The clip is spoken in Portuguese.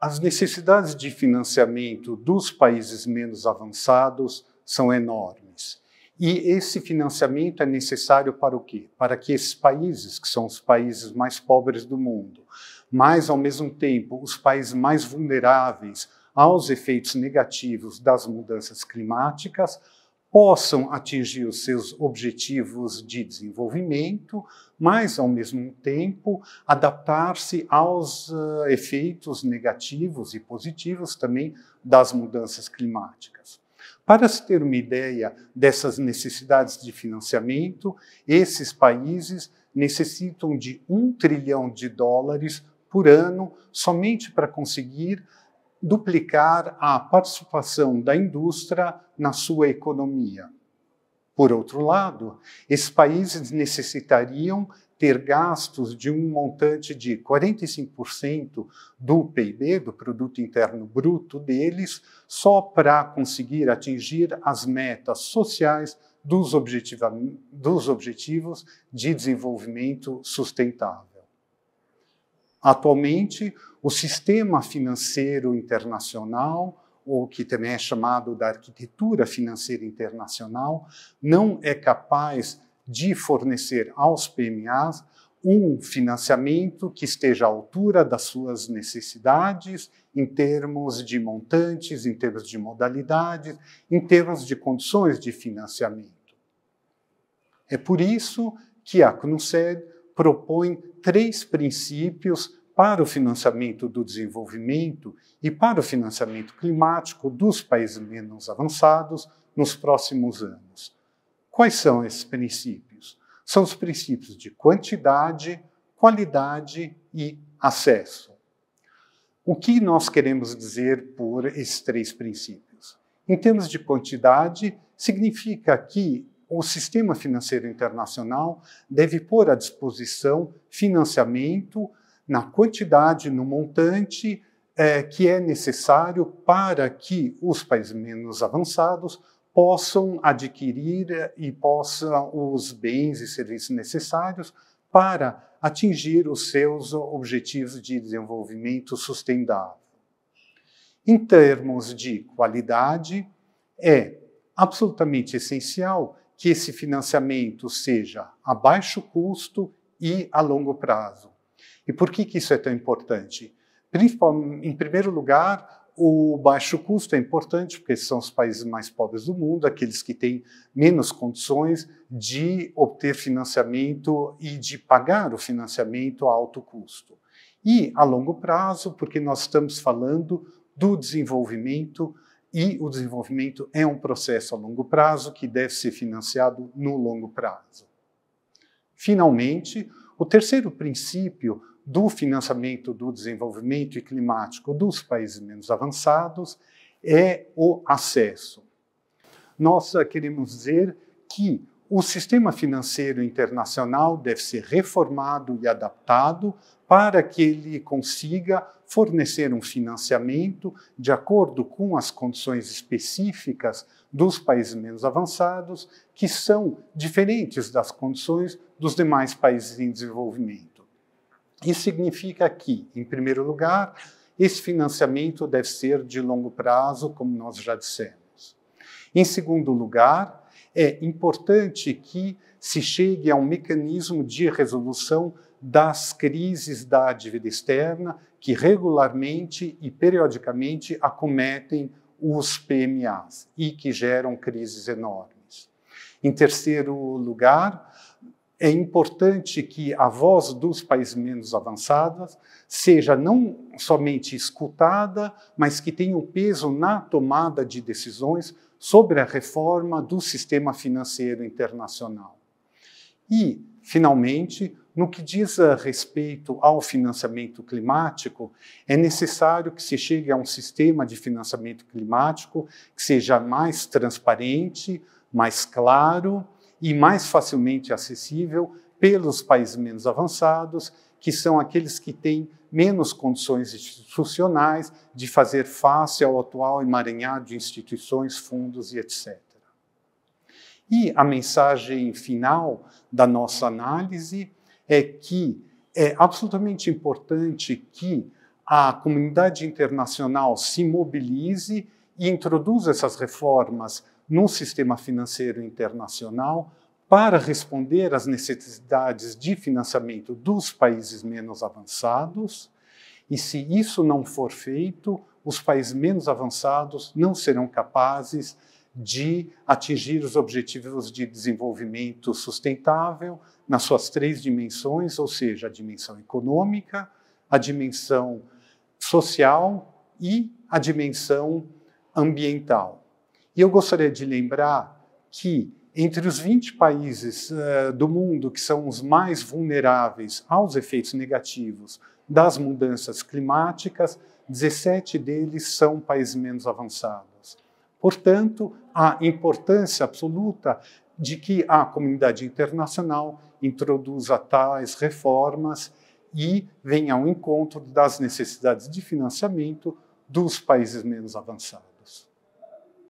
As necessidades de financiamento dos países menos avançados são enormes. E esse financiamento é necessário para o quê? Para que esses países, que são os países mais pobres do mundo, mas ao mesmo tempo os países mais vulneráveis aos efeitos negativos das mudanças climáticas, possam atingir os seus objetivos de desenvolvimento, mas, ao mesmo tempo, adaptar-se aos uh, efeitos negativos e positivos também das mudanças climáticas. Para se ter uma ideia dessas necessidades de financiamento, esses países necessitam de um trilhão de dólares por ano somente para conseguir duplicar a participação da indústria na sua economia. Por outro lado, esses países necessitariam ter gastos de um montante de 45% do PIB, do produto interno bruto deles, só para conseguir atingir as metas sociais dos, dos objetivos de desenvolvimento sustentável. Atualmente, o sistema financeiro internacional, ou que também é chamado da arquitetura financeira internacional, não é capaz de fornecer aos PMAs um financiamento que esteja à altura das suas necessidades em termos de montantes, em termos de modalidades, em termos de condições de financiamento. É por isso que a CNUSED propõe três princípios para o financiamento do desenvolvimento e para o financiamento climático dos países menos avançados nos próximos anos. Quais são esses princípios? São os princípios de quantidade, qualidade e acesso. O que nós queremos dizer por esses três princípios? Em termos de quantidade, significa que o sistema financeiro internacional deve pôr à disposição financiamento na quantidade, no montante é, que é necessário para que os países menos avançados possam adquirir e possam os bens e serviços necessários para atingir os seus objetivos de desenvolvimento sustentável. Em termos de qualidade, é absolutamente essencial que esse financiamento seja a baixo custo e a longo prazo. E por que, que isso é tão importante? Principalmente, em primeiro lugar, o baixo custo é importante porque são os países mais pobres do mundo, aqueles que têm menos condições de obter financiamento e de pagar o financiamento a alto custo. E a longo prazo, porque nós estamos falando do desenvolvimento e o desenvolvimento é um processo a longo prazo que deve ser financiado no longo prazo. Finalmente, o terceiro princípio do financiamento do desenvolvimento e climático dos países menos avançados é o acesso. Nós queremos dizer que o sistema financeiro internacional deve ser reformado e adaptado para que ele consiga fornecer um financiamento de acordo com as condições específicas dos países menos avançados, que são diferentes das condições dos demais países em desenvolvimento. Isso significa que, em primeiro lugar, esse financiamento deve ser de longo prazo, como nós já dissemos. Em segundo lugar, é importante que se chegue a um mecanismo de resolução das crises da dívida externa que regularmente e periodicamente acometem os PMAs e que geram crises enormes. Em terceiro lugar, é importante que a voz dos países menos avançados seja não somente escutada, mas que tenha um peso na tomada de decisões sobre a reforma do sistema financeiro internacional. E, finalmente, no que diz a respeito ao financiamento climático, é necessário que se chegue a um sistema de financiamento climático que seja mais transparente, mais claro e mais facilmente acessível pelos países menos avançados, que são aqueles que têm menos condições institucionais de fazer face ao atual emaranhado de instituições, fundos e etc. E a mensagem final da nossa análise é que é absolutamente importante que a comunidade internacional se mobilize e introduza essas reformas no sistema financeiro internacional para responder às necessidades de financiamento dos países menos avançados, e se isso não for feito, os países menos avançados não serão capazes de atingir os objetivos de desenvolvimento sustentável nas suas três dimensões, ou seja, a dimensão econômica, a dimensão social e a dimensão ambiental. E eu gostaria de lembrar que entre os 20 países uh, do mundo que são os mais vulneráveis aos efeitos negativos das mudanças climáticas, 17 deles são países menos avançados. Portanto, a importância absoluta de que a comunidade internacional introduza tais reformas e venha ao encontro das necessidades de financiamento dos países menos avançados.